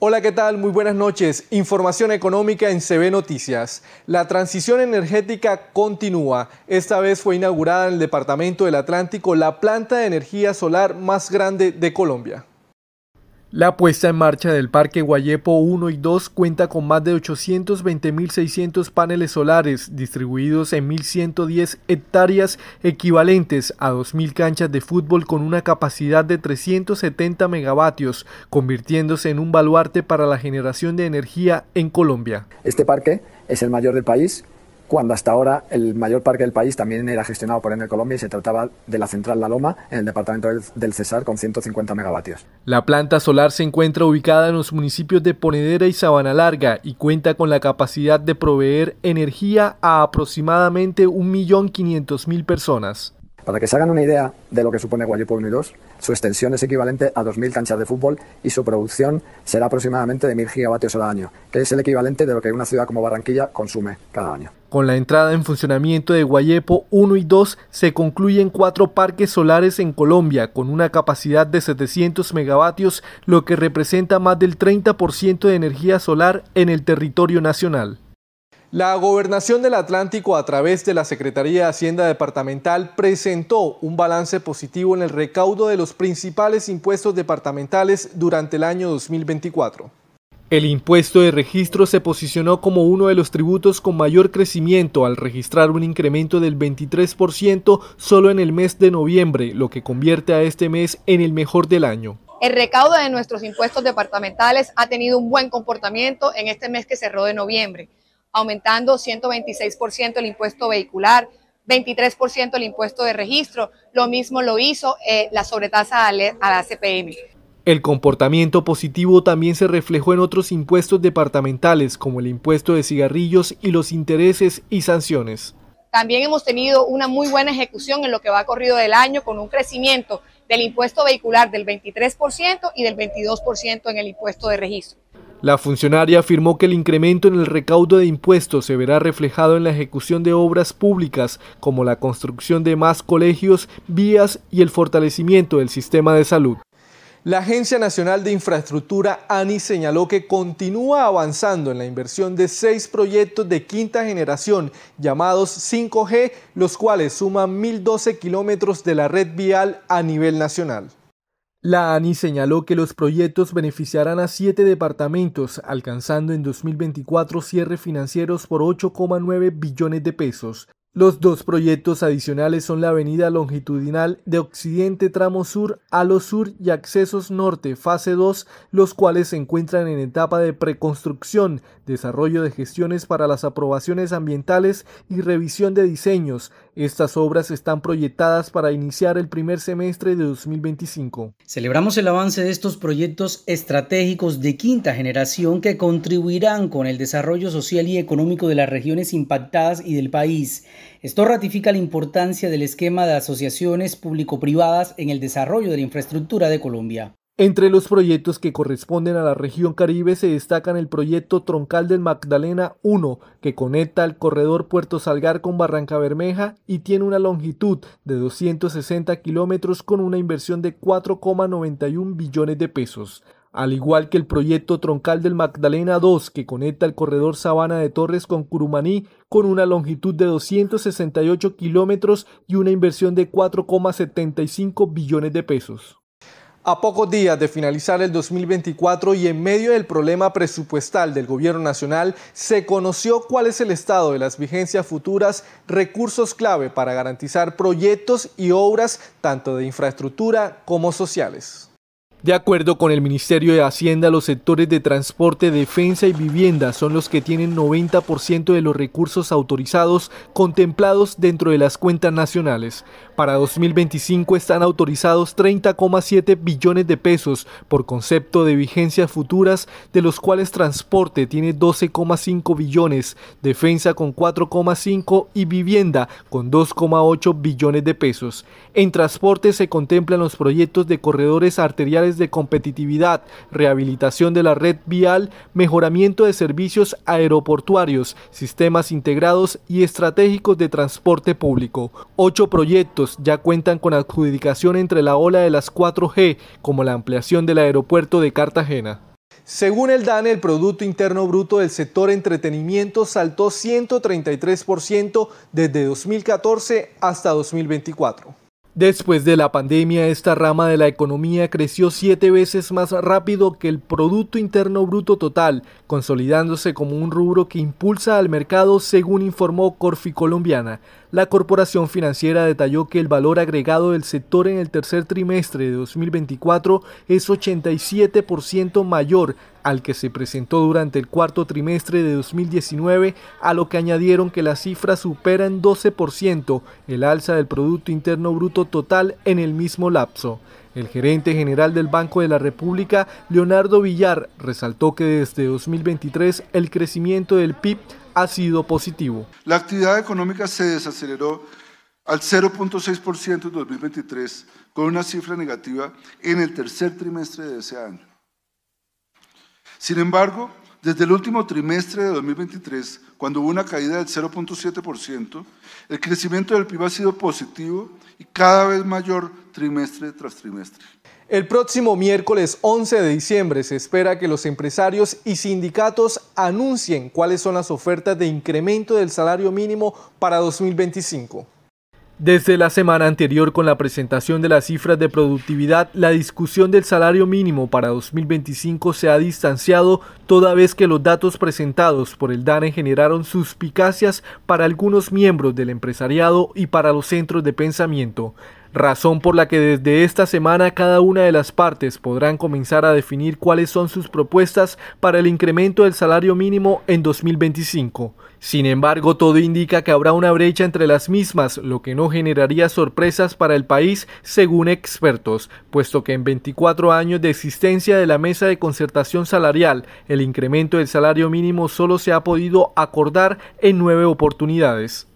Hola, ¿qué tal? Muy buenas noches. Información económica en CB Noticias. La transición energética continúa. Esta vez fue inaugurada en el Departamento del Atlántico la planta de energía solar más grande de Colombia. La puesta en marcha del Parque Guayepo 1 y 2 cuenta con más de 820.600 paneles solares distribuidos en 1.110 hectáreas equivalentes a 2.000 canchas de fútbol con una capacidad de 370 megavatios, convirtiéndose en un baluarte para la generación de energía en Colombia. Este parque es el mayor del país cuando hasta ahora el mayor parque del país también era gestionado por Enel Colombia y se trataba de la central La Loma en el departamento del Cesar con 150 megavatios. La planta solar se encuentra ubicada en los municipios de Ponedera y Sabana Larga y cuenta con la capacidad de proveer energía a aproximadamente 1.500.000 personas. Para que se hagan una idea de lo que supone Guayepo 1 y 2, su extensión es equivalente a 2.000 canchas de fútbol y su producción será aproximadamente de 1.000 gigavatios al año, que es el equivalente de lo que una ciudad como Barranquilla consume cada año. Con la entrada en funcionamiento de Guayepo 1 y 2 se concluyen cuatro parques solares en Colombia con una capacidad de 700 megavatios, lo que representa más del 30% de energía solar en el territorio nacional. La Gobernación del Atlántico a través de la Secretaría de Hacienda Departamental presentó un balance positivo en el recaudo de los principales impuestos departamentales durante el año 2024. El impuesto de registro se posicionó como uno de los tributos con mayor crecimiento al registrar un incremento del 23% solo en el mes de noviembre, lo que convierte a este mes en el mejor del año. El recaudo de nuestros impuestos departamentales ha tenido un buen comportamiento en este mes que cerró de noviembre aumentando 126% el impuesto vehicular, 23% el impuesto de registro. Lo mismo lo hizo eh, la sobretasa a la CPM. El comportamiento positivo también se reflejó en otros impuestos departamentales como el impuesto de cigarrillos y los intereses y sanciones. También hemos tenido una muy buena ejecución en lo que va corrido del año con un crecimiento del impuesto vehicular del 23% y del 22% en el impuesto de registro. La funcionaria afirmó que el incremento en el recaudo de impuestos se verá reflejado en la ejecución de obras públicas como la construcción de más colegios, vías y el fortalecimiento del sistema de salud. La Agencia Nacional de Infraestructura, ANI, señaló que continúa avanzando en la inversión de seis proyectos de quinta generación llamados 5G, los cuales suman 1.012 kilómetros de la red vial a nivel nacional. La ANI señaló que los proyectos beneficiarán a siete departamentos, alcanzando en 2024 cierres financieros por 8,9 billones de pesos. Los dos proyectos adicionales son la avenida longitudinal de Occidente Tramo Sur a Sur y Accesos Norte Fase 2, los cuales se encuentran en etapa de preconstrucción, desarrollo de gestiones para las aprobaciones ambientales y revisión de diseños, estas obras están proyectadas para iniciar el primer semestre de 2025. Celebramos el avance de estos proyectos estratégicos de quinta generación que contribuirán con el desarrollo social y económico de las regiones impactadas y del país. Esto ratifica la importancia del esquema de asociaciones público-privadas en el desarrollo de la infraestructura de Colombia. Entre los proyectos que corresponden a la región Caribe se destacan el proyecto Troncal del Magdalena 1, que conecta el corredor Puerto Salgar con Barranca Bermeja y tiene una longitud de 260 kilómetros con una inversión de 4,91 billones de pesos. Al igual que el proyecto Troncal del Magdalena 2, que conecta el corredor Sabana de Torres con Curumaní, con una longitud de 268 kilómetros y una inversión de 4,75 billones de pesos. A pocos días de finalizar el 2024 y en medio del problema presupuestal del Gobierno Nacional, se conoció cuál es el estado de las vigencias futuras, recursos clave para garantizar proyectos y obras tanto de infraestructura como sociales. De acuerdo con el Ministerio de Hacienda, los sectores de transporte, defensa y vivienda son los que tienen 90% de los recursos autorizados contemplados dentro de las cuentas nacionales. Para 2025 están autorizados 30,7 billones de pesos por concepto de vigencias futuras, de los cuales transporte tiene 12,5 billones, defensa con 4,5 y vivienda con 2,8 billones de pesos. En transporte se contemplan los proyectos de corredores arteriales de competitividad, rehabilitación de la red vial, mejoramiento de servicios aeroportuarios, sistemas integrados y estratégicos de transporte público. Ocho proyectos ya cuentan con adjudicación entre la ola de las 4G, como la ampliación del aeropuerto de Cartagena. Según el DANE, el Producto Interno Bruto del sector entretenimiento saltó 133% desde 2014 hasta 2024. Después de la pandemia, esta rama de la economía creció siete veces más rápido que el Producto Interno Bruto total, consolidándose como un rubro que impulsa al mercado, según informó Corfi Colombiana. La Corporación Financiera detalló que el valor agregado del sector en el tercer trimestre de 2024 es 87% mayor al que se presentó durante el cuarto trimestre de 2019, a lo que añadieron que la cifra supera en 12% el alza del Producto Interno Bruto total en el mismo lapso. El gerente general del Banco de la República, Leonardo Villar, resaltó que desde 2023 el crecimiento del PIB ha sido positivo. La actividad económica se desaceleró al 0.6% en 2023, con una cifra negativa en el tercer trimestre de ese año. Sin embargo, desde el último trimestre de 2023, cuando hubo una caída del 0.7%, el crecimiento del PIB ha sido positivo y cada vez mayor trimestre tras trimestre. El próximo miércoles 11 de diciembre se espera que los empresarios y sindicatos anuncien cuáles son las ofertas de incremento del salario mínimo para 2025. Desde la semana anterior con la presentación de las cifras de productividad, la discusión del salario mínimo para 2025 se ha distanciado toda vez que los datos presentados por el DANE generaron suspicacias para algunos miembros del empresariado y para los centros de pensamiento razón por la que desde esta semana cada una de las partes podrán comenzar a definir cuáles son sus propuestas para el incremento del salario mínimo en 2025. Sin embargo, todo indica que habrá una brecha entre las mismas, lo que no generaría sorpresas para el país, según expertos, puesto que en 24 años de existencia de la mesa de concertación salarial, el incremento del salario mínimo solo se ha podido acordar en nueve oportunidades.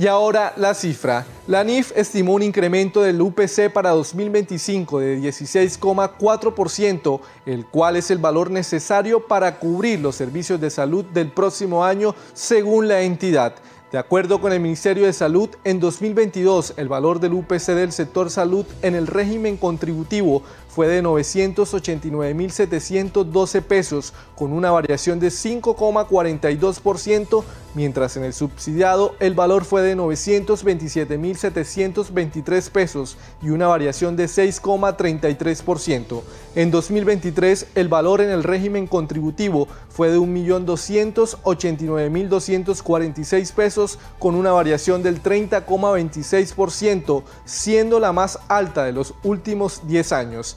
Y ahora la cifra. La NIF estimó un incremento del UPC para 2025 de 16,4%, el cual es el valor necesario para cubrir los servicios de salud del próximo año, según la entidad. De acuerdo con el Ministerio de Salud, en 2022 el valor del UPC del sector salud en el régimen contributivo fue de 989.712 pesos, con una variación de 5,42%, mientras en el subsidiado el valor fue de 927.723 pesos y una variación de 6,33%. En 2023, el valor en el régimen contributivo fue de 1.289.246 pesos, con una variación del 30,26%, siendo la más alta de los últimos 10 años.